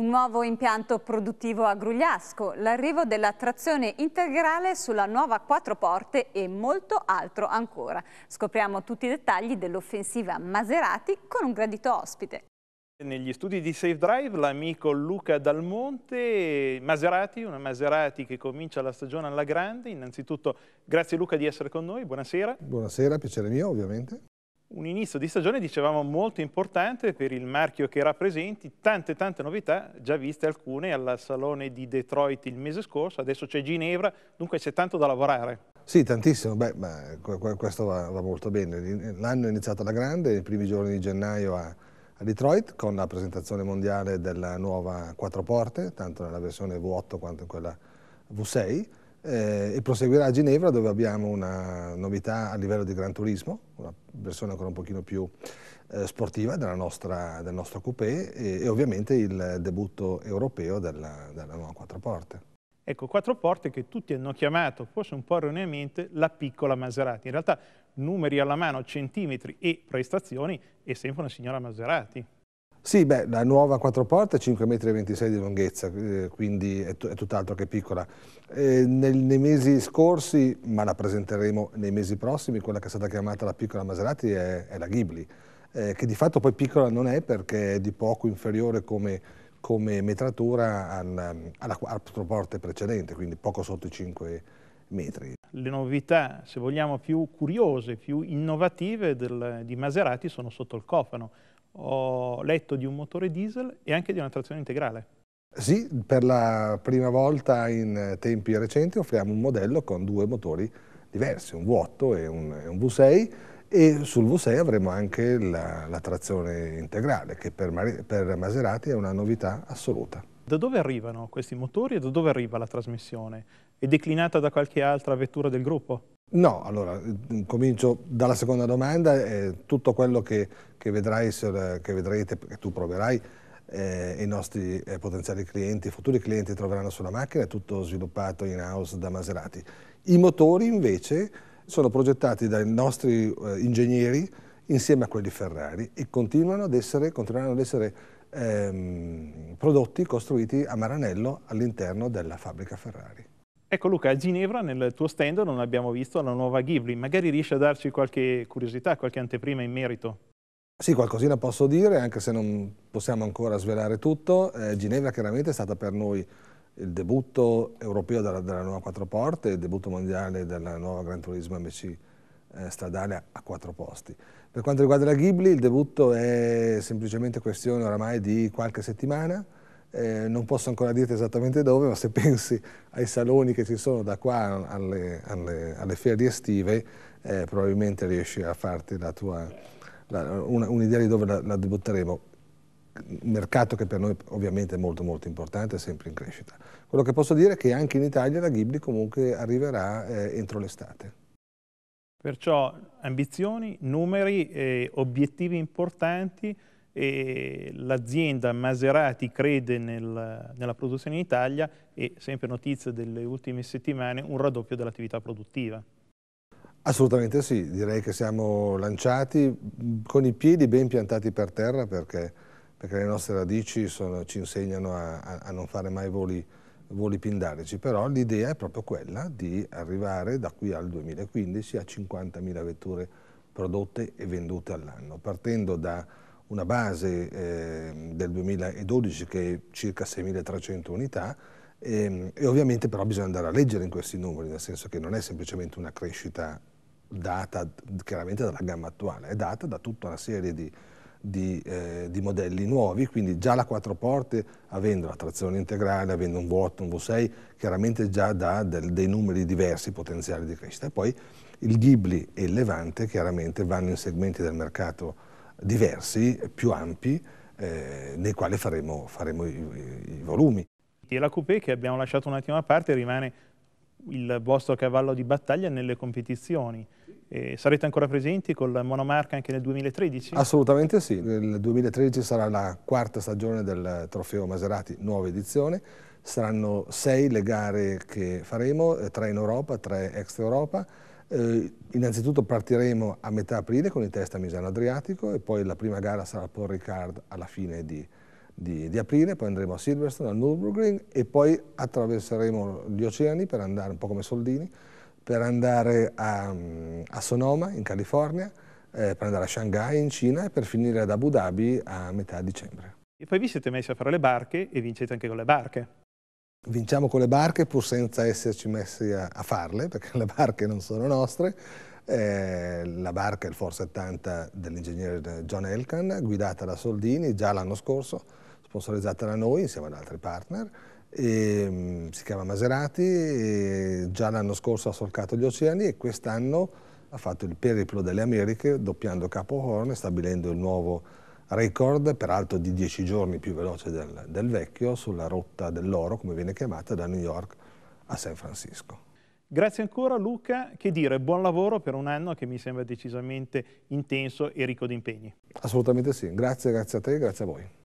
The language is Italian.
Un nuovo impianto produttivo a Grugliasco, l'arrivo della trazione integrale sulla nuova quattro porte e molto altro ancora. Scopriamo tutti i dettagli dell'offensiva Maserati con un gradito ospite. Negli studi di Safe Drive l'amico Luca Dalmonte, Maserati, una Maserati che comincia la stagione alla grande. Innanzitutto grazie Luca di essere con noi, buonasera. Buonasera, piacere mio ovviamente un inizio di stagione, dicevamo, molto importante per il marchio che rappresenti, tante tante novità, già viste alcune al Salone di Detroit il mese scorso, adesso c'è Ginevra, dunque c'è tanto da lavorare. Sì, tantissimo, beh, beh, questo va, va, molto bene. L'anno è iniziato alla grande, i primi giorni di gennaio a, a Detroit, con la presentazione mondiale della nuova quattro porte, tanto nella versione V8 quanto in quella V6, eh, e proseguirà a Ginevra dove abbiamo una novità a livello di Gran Turismo, una versione ancora un pochino più eh, sportiva nostra, del nostro coupé e, e, ovviamente il debutto europeo della, della nuova quattro porte. Ecco, quattro porte che tutti hanno chiamato, forse un po' erroneamente, la piccola Maserati. In realtà numeri alla mano, centimetri e prestazioni è sempre una signora Maserati. Sì, beh, la nuova quattro porte è 5,26 m di lunghezza, eh, quindi è, è tutt'altro che piccola. Eh, nel, nei mesi scorsi, ma la presenteremo nei mesi prossimi, quella che è stata chiamata la piccola Maserati è, è la Ghibli, eh, che di fatto poi piccola non è perché è di poco inferiore come, come metratura alla, alla quattro porte precedente, quindi poco sotto i 5 metri. Le novità, se vogliamo, più curiose, più innovative del, di Maserati sono sotto il cofano ho letto di un motore diesel e anche di una trazione integrale. Sì, per la prima volta in eh, tempi recenti offriamo un modello con due motori diversi, un V8 e un, un V6 e sul V6 avremo anche la, la trazione integrale che per, per Maserati è una novità assoluta. Da dove arrivano questi motori e da dove arriva la trasmissione? È declinata da qualche altra vettura del gruppo? No, allora mm, comincio dalla seconda domanda, eh, tutto quello che, che, vedrai, che vedrete, che tu proverai, eh, i nostri eh, potenziali clienti, futuri clienti troveranno sulla macchina, è tutto sviluppato in house da Maserati. I motori invece sono progettati dai nostri eh, ingegneri insieme a quelli Ferrari e continuano ad essere, continueranno ad essere ehm, prodotti costruiti a Maranello all'interno della fabbrica Ferrari. Ecco Luca, a Ginevra nel tuo stand non abbiamo visto la nuova Ghibli, magari riesci a darci qualche curiosità, qualche anteprima in merito? Sì, qualcosina posso dire, anche se non possiamo ancora svelare tutto. Eh, Ginevra chiaramente è stata per noi il debutto europeo della, della nuova quattro porte, il debutto mondiale della nuova Gran Turismo MC eh, stradale a quattro posti. Per quanto riguarda la Ghibli, il debutto è semplicemente questione oramai di qualche settimana, eh, non posso ancora dirti esattamente dove, ma se pensi ai saloni che ci sono da qua alle, alle, alle ferie estive, eh, probabilmente riesci a farti un'idea di dove la, la debutteremo. Mercato che per noi ovviamente è molto molto importante, è sempre in crescita. Quello che posso dire è che anche in Italia la Ghibli comunque arriverà eh, entro l'estate. Perciò ambizioni, numeri, obiettivi importanti, e l'azienda Maserati crede nel, nella produzione in Italia e, sempre notizie delle ultime settimane, un raddoppio dell'attività produttiva. Assolutamente sì, direi che siamo lanciati mm, con i piedi ben piantati per terra perché, perché le nostre radici sono, ci insegnano a, a, non fare mai voli, voli pindarici, però l'idea è proprio quella di arrivare da qui al 2015 a 50.000 vetture prodotte e vendute all'anno, partendo da una base eh, del 2012 che è circa 6.300 unità e, ehm, e, ovviamente però bisogna andare a leggere in questi numeri, nel senso che non è semplicemente una crescita data chiaramente dalla gamma attuale, è data da tutta una serie di, di, eh, di modelli nuovi, quindi già la quattro porte avendo la trazione integrale, avendo un V8, un V6, chiaramente già dà del, dei numeri diversi potenziali di crescita. E poi il Ghibli e il Levante chiaramente vanno in segmenti del mercato diversi, più ampi, eh, nei quali faremo, faremo i, i, volumi. E la coupé che abbiamo lasciato un attimo a parte rimane il vostro cavallo di battaglia nelle competizioni. E sarete ancora presenti con col monomarca anche nel 2013? Assolutamente sì, nel 2013 sarà la quarta stagione del trofeo Maserati, nuova edizione, saranno sei le gare che faremo, eh, tre in Europa, tre extra Europa, eh, innanzitutto partiremo a metà aprile con i test a Misano Adriatico e poi la prima gara sarà a Paul Ricard alla fine di, di, di aprile, poi andremo a Silverstone, al Nürburgring e poi attraverseremo gli oceani per andare, un po' come soldini, per andare a, a Sonoma in California, eh, per andare a Shanghai in Cina e per finire ad Abu Dhabi a metà dicembre. E poi vi siete messi a fare le barche e vincete anche con le barche. Vinciamo con le barche pur senza esserci messi a, a farle, perché le barche non sono nostre. Eh, la barca è il For 70 dell'ingegnere eh, John Elkan, guidata da Soldini già l'anno scorso, sponsorizzata da noi insieme ad altri partner. E, um, si chiama Maserati, già l'anno scorso ha solcato gli oceani e quest'anno ha fatto il periplo delle Americhe doppiando Capo Horn e stabilendo il nuovo record, peraltro di 10 giorni più veloce del, del vecchio, sulla rotta dell'oro, come viene chiamata, da New York a San Francisco. Grazie ancora Luca, che dire, buon lavoro per un anno che mi sembra decisamente intenso e ricco di impegni. Assolutamente sì, grazie, grazie a te, e grazie a voi.